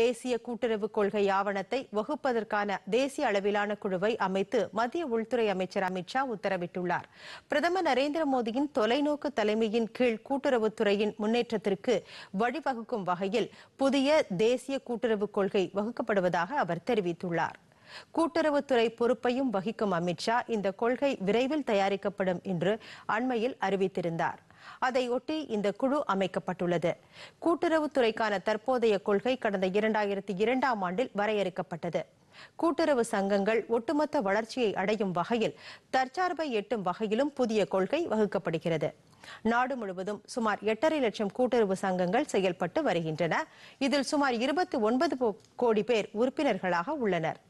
தேசிய கூட்டுறவு கொள்கை ஆவணத்தை வகுப்பதற்கான தேசிய அளவிலான குழுவை அமைத்து மத்திய உள்துறை அமைச்சர் அமித்ஷா உத்தரவிட்டுள்ளார் பிரதமர் நரேந்திர மோடியின் தொலைநோக்கு தலைமையின் கீழ் கூட்டுறவுத்துறையின் முன்னேற்றத்திற்கு வழிவகுக்கும் வகையில் புதிய தேசிய கூட்டுறவு கொள்கை வகுக்கப்படுவதாக அவர் தெரிவித்துள்ளார் கூட்டுறவுத்துறை பொறுப்பையும் வகிக்கும் அமித்ஷா இந்த கொள்கை விரைவில் தயாரிக்கப்படும் என்று அண்மையில் அறிவித்திருந்தார் அதையொட்டி இந்த குழு அமைக்கப்பட்டுள்ளது கூட்டுறவுத்துறைக்கான தற்போதைய கொள்கை கடந்த இரண்டாயிரத்தி இரண்டாம் ஆண்டில் வரையறுக்கப்பட்டது கூட்டுறவு சங்கங்கள் ஒட்டுமொத்த வளர்ச்சியை அடையும் வகையில் தற்சார்பை எட்டும் வகையிலும் புதிய கொள்கை வகுக்கப்படுகிறது நாடு முழுவதும் சுமார் எட்டரை லட்சம் கூட்டுறவு சங்கங்கள் செயல்பட்டு வருகின்றன இதில் சுமார் இருபத்தி ஒன்பது கோடி பேர் உறுப்பினர்களாக உள்ளனர்